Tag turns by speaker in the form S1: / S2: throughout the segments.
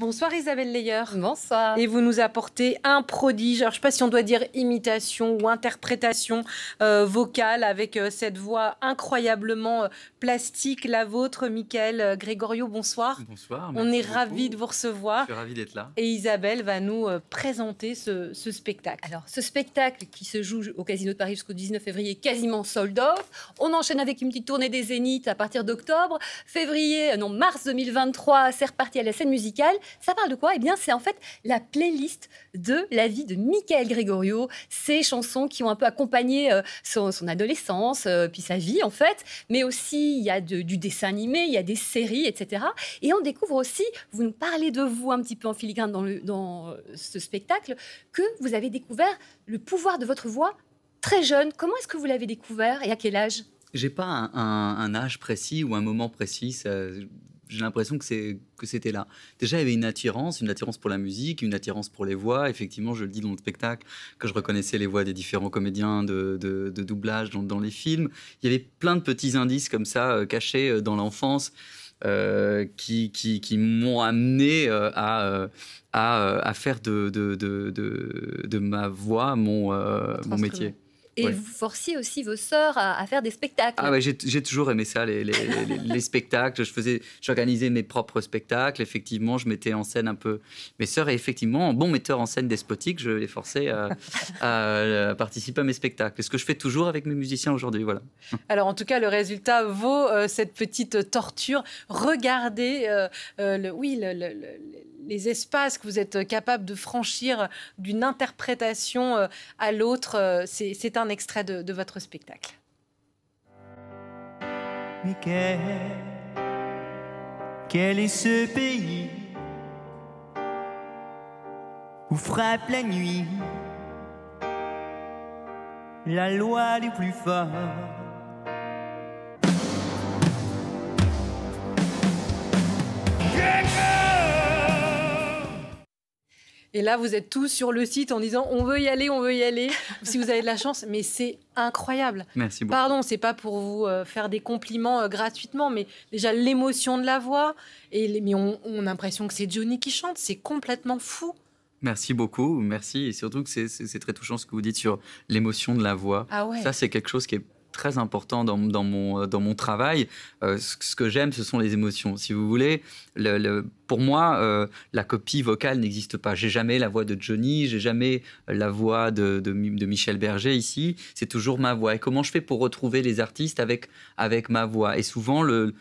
S1: Bonsoir Isabelle Leyer. Bonsoir. Et vous nous apportez un prodige, alors je ne sais pas si on doit dire imitation ou interprétation euh, vocale avec euh, cette voix incroyablement euh, plastique, la vôtre, Michael Grégorio, bonsoir. Bonsoir. on est ravi de vous recevoir.
S2: ravi d'être là. Et
S1: Isabelle va nous présenter ce, spectacle. Alors ce
S3: spectacle qui se joue au Casino de Paris jusqu'au 19 février, quasiment sold off. On enchaîne avec une petite tournée des Zéniths à partir d'octobre. Février, non, mars 2023, c'est reparti à la scène musicale. Ça parle de quoi Eh bien, c'est en fait la playlist de la vie de Michael Gregorio, ses chansons qui ont un peu accompagné euh, son, adolescence, euh, puis sa vie en fait, mais aussi il y a du dessin animé, il y a des séries, etc. Et on découvre aussi, vous nous parlez de vous un petit peu en filigrane dans, le, dans euh, ce spectacle, que vous avez découvert le pouvoir de votre voix très jeune. Comment est-ce que vous l'avez découvert et à quel âge
S2: j'ai pas un, un, âge précis ou un moment précis j'ai l'impression que c'est que c'était là. Déjà, il y avait une attirance, une attirance pour la musique, une attirance pour les voix. Effectivement, je le dis dans le spectacle, que je reconnaissais les voix des différents comédiens de, doublage dans, les films. Il y avait plein de petits indices comme ça euh, cachés euh, dans l'enfance. Euh, qui, qui, m'ont amené à, à, faire de, de, ma voix mon, mon métier. Et vous
S3: forciez aussi vos sœurs à, faire des spectacles. Ah
S2: j'ai toujours aimé ça, les, spectacles. Je faisais, j'organisais mes propres spectacles. Effectivement, je mettais en scène un peu mes sœurs. Et effectivement, en bon metteur en scène despotique, je les forçais à, participer à mes spectacles. Ce que je fais toujours avec mes musiciens aujourd'hui, voilà.
S1: Alors en tout cas, le résultat vaut euh, cette petite torture. Regardez, euh, euh, le, oui, le les espaces que vous êtes euh, capable de franchir euh, d'une interprétation euh, à l'autre. C'est un extrait de, votre spectacle.
S2: Mais quel, est ce pays où frappe la nuit la loi du plus fort
S1: Et là, vous êtes tous sur le site en disant on veut y aller, on veut y aller, si vous avez de la chance. Mais c'est incroyable. Merci beaucoup. Pardon, c'est pas pour vous euh, faire des compliments euh, gratuitement, mais déjà l'émotion de la voix. Et mais on, on a l'impression que c'est Johnny qui chante. C'est complètement fou.
S2: Merci beaucoup, merci. Et surtout que c'est très touchant ce que vous dites sur l'émotion de la voix. Ah ouais. Ça, c'est quelque chose qui est très important dans, mon, dans mon travail. Euh, ce, que j'aime, ce sont les émotions. Si vous voulez, le, pour moi, euh, la copie vocale n'existe pas. J'ai jamais la voix de Johnny, j'ai jamais la voix de, de, Michel Berger ici. C'est toujours ma voix. Et comment je fais pour retrouver les artistes avec, avec ma voix Et souvent, le,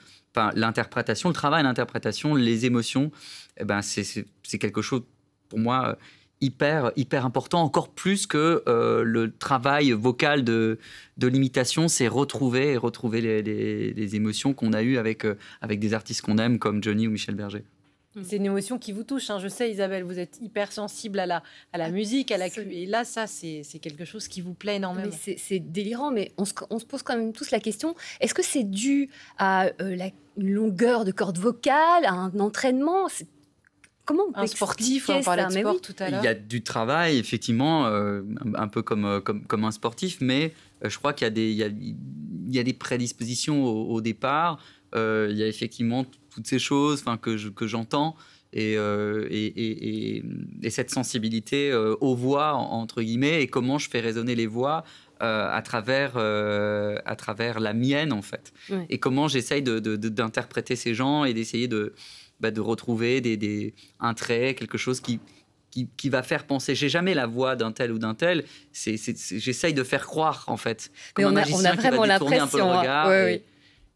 S2: l'interprétation, le travail, l'interprétation, les émotions, eh ben c'est quelque chose pour moi hyper, important, encore plus que euh, le travail vocal de, de l'imitation, c'est retrouver, et retrouver les, émotions qu'on a eues avec, euh, avec des artistes qu'on aime comme Johnny ou Michel Berger.
S1: Mm. C'est une émotion qui vous touche. Hein, je sais, Isabelle, vous êtes hyper sensible à la, à la ah, musique, à la Et là, ça, c'est quelque chose qui vous plaît énormément. C'est délirant, mais on se, pose quand même tous la question est-ce que c'est
S3: dû à euh, la, une longueur de cordes vocale, à un entraînement
S1: Comment un sportif, on parlait de sport tout à l'heure. Il y a
S2: du travail, effectivement, euh, un peu euh, comme, comme, un sportif, mais euh, je crois qu'il y, a des, y des prédispositions au, départ. il y a effectivement toutes ces choses que, que j'entends. Et, cette sensibilité aux voix, entre guillemets, et comment je fais résonner les voix à, travers, à travers la mienne, en fait. Et comment j'essaye d'interpréter ces gens et d'essayer de, bah, de retrouver des, des, un trait, quelque chose qui, qui, qui va faire penser. J'ai jamais la voix d'un tel ou d'un tel. C'est, j'essaye de faire croire, en fait. Comme on, un a, on vraiment l'impression. Hein.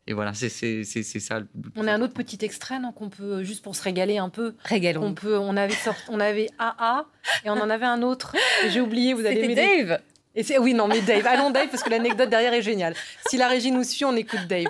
S2: Et voilà, c'est ça.
S1: On a un autre petit extrait qu'on peut juste pour se régaler un peu. Régalons. On peut, on avait on avait AA et on en avait un autre. J'ai oublié, vous avez c'était Dave. Et c'est oui non mais Dave. Allons Dave parce que l'anecdote derrière est géniale. Si la régie nous suit, on écoute Dave.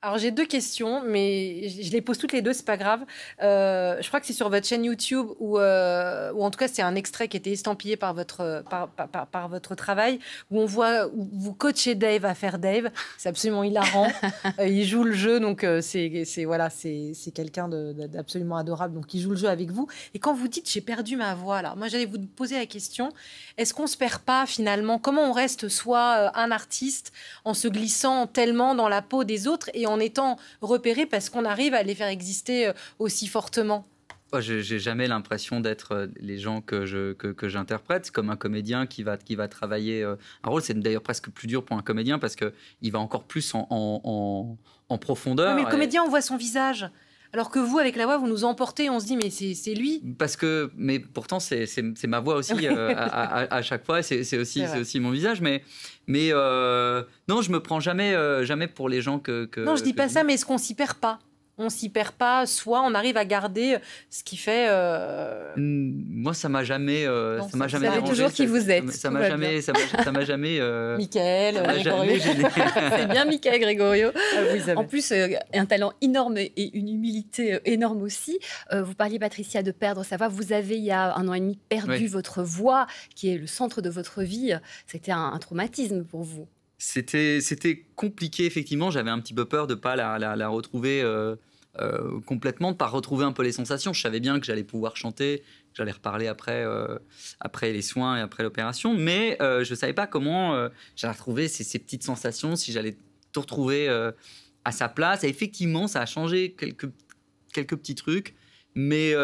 S1: Alors j'ai deux questions, mais je les pose toutes les deux, c'est pas grave. Euh, je crois que c'est sur votre chaîne YouTube ou euh, ou en tout cas c'est un extrait qui était estampillé par votre par, par, votre travail où on voit vous coachez Dave à faire Dave. C'est absolument hilarant. Euh, il joue le jeu, donc c'est voilà c'est quelqu'un d'absolument adorable, donc il joue le jeu avec vous. Et quand vous dites j'ai perdu ma voix alors moi j'allais vous poser la question est-ce qu'on se perd pas finalement Comment on reste soit un artiste en se glissant tellement dans la peau des autres et en étant repérés parce qu'on arrive à les faire exister euh, aussi fortement
S2: Oh, je n'ai jamais l'impression d'être euh, les gens que, je, que, j'interprète comme un comédien qui va, qui va travailler euh, un rôle. C'est d'ailleurs presque plus dur pour un comédien parce qu'il va encore plus en, profondeur. mais le comédien,
S1: on voit son visage. Alors que vous, avec la voix, vous nous emportez, on se dit, mais c'est lui.
S2: Parce que, mais pourtant, c'est ma voix aussi euh, à, chaque fois, c'est aussi, aussi mon visage, mais, mais euh, non, je me prends jamais, euh, jamais pour les gens que, Non, je dis pas ça,
S1: mais est-ce qu'on s'y perd pas on s'y perd pas, soit on arrive à garder euh, ce qui fait. Euh,
S2: moi, ça m'a jamais, euh, ça m'a jamais toujours qui vous êtes. Ça m'a jamais, ça m'a jamais. Euh... Michael, c'est bien
S3: Michael Gregorio. Ah, en plus, un talent énorme et une humilité énorme aussi. vous parliez Patricia de perdre sa voix. Vous avez il y a un an et demi perdu votre voix, qui est le centre de votre vie. C'était un traumatisme pour vous.
S2: C'était, compliqué, effectivement. J'avais un petit peu peur de ne pas la, retrouver euh, euh, complètement, de ne pas retrouver un peu les sensations. Je savais bien que j'allais pouvoir chanter, que j'allais reparler après, euh, après les soins et après l'opération, mais je ne savais pas comment j'allais retrouver ces, petites sensations, si j'allais tout retrouver à sa place. effectivement, ça a changé quelques, quelques petits trucs. Mais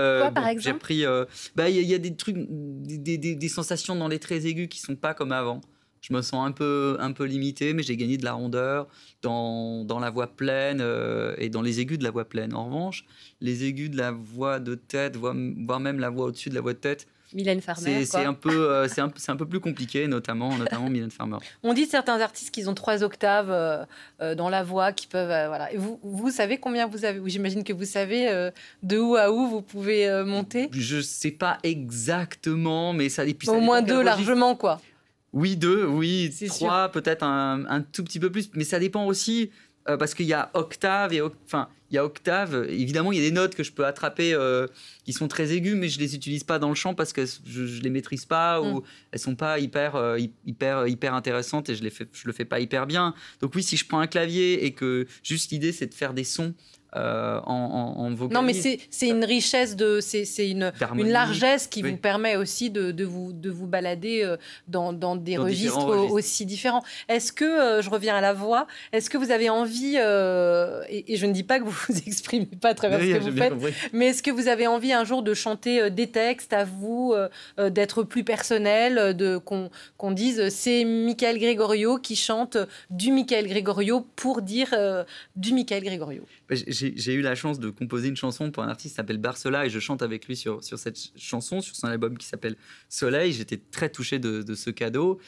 S2: j'ai pris. Bah, il bah, y, y, a des trucs, des, des, sensations dans les traits aigus qui sont pas comme avant je me sens un peu, un peu limité, mais j'ai gagné de la rondeur dans, dans la voix pleine euh, et dans les aigus de la voix pleine. En revanche, les aigus de la voix de tête, voire même la voix au-dessus de la voix de tête,
S1: Mylène Farmer. C'est un,
S2: peu, euh, c'est un, un peu plus compliqué, notamment, notamment Mylène Farmer.
S1: On dit certains artistes qu'ils ont trois octaves euh, dans la voix, qui peuvent. voilà. vous, vous savez combien vous avez J'imagine que vous savez
S2: de où à où vous pouvez monter. Je ne sais pas exactement, mais ça. dépend. Au moins deux largement, quoi. Oui, deux, oui, trois, peut-être un, tout petit peu plus. Mais ça dépend aussi euh, parce qu'il y a octave et enfin il y a octave. Évidemment, il y a des notes que je peux attraper euh, qui sont très aiguës, mais je ne les utilise pas dans le chant parce que je, ne les maîtrise pas ou hmm. elles sont pas hyper euh, hyper hyper intéressantes et je les le fais pas hyper bien. Donc oui, si je prends un clavier et que juste l'idée c'est de faire des sons euh, en, en, Non, mais c'est
S1: une richesse, de, c'est
S2: une, largesse qui vous
S1: permet aussi de, vous, de vous balader euh, dans, des registres, aussi différents. Est-ce que, euh, je reviens à la voix, est-ce que vous avez envie, et, je ne dis pas que vous vous exprimez pas à travers ce que vous faites, mais est-ce que vous avez envie un jour de chanter des textes à vous, d'être plus personnel, qu'on dise c'est Michael Gregorio qui chante du Michael Gregorio pour dire du Michael Gregorio
S2: bah, j'ai eu la chance de composer une chanson pour un artiste qui s'appelle Barcela et je chante avec lui sur, sur cette chanson, sur son album qui s'appelle Soleil. J'étais très touché de, ce cadeau.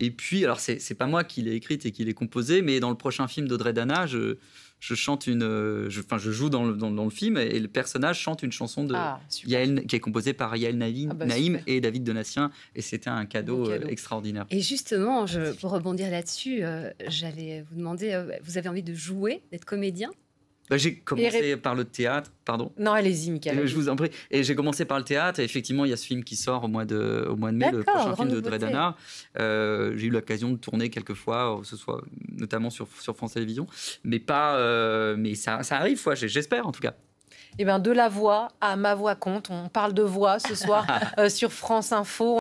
S2: Et puis, alors, c'est pas moi qui l'ai écrite et qui l'ai composée, mais dans le prochain film d'Audrey Dana, je, chante une. Enfin, joue dans le, dans, le film et le personnage chante une chanson de ah, qui est composée par Yael Naïm, ah, bah, Naïm et David Donatien. Et c'était un cadeau, euh, extraordinaire. Et
S3: justement, je, pour rebondir là-dessus, euh, j'allais vous demander euh, vous avez envie de jouer, d'être comédien
S2: bah, j'ai commencé par le théâtre, pardon.
S1: Non, allez-y, Michael. je vous
S2: en prie. Et j'ai commencé par le théâtre. effectivement, il y a ce film qui sort au mois de, au mois de mai, le prochain film de Dredana. Euh, j'ai eu l'occasion de tourner quelques fois, euh, ce soit notamment sur, sur France Télévisions. Mais, pas, euh, mais ça, ça arrive, ouais, j'espère en tout cas.
S1: Et eh ben, de la voix à ma voix compte. On parle de voix ce soir euh, sur France Info.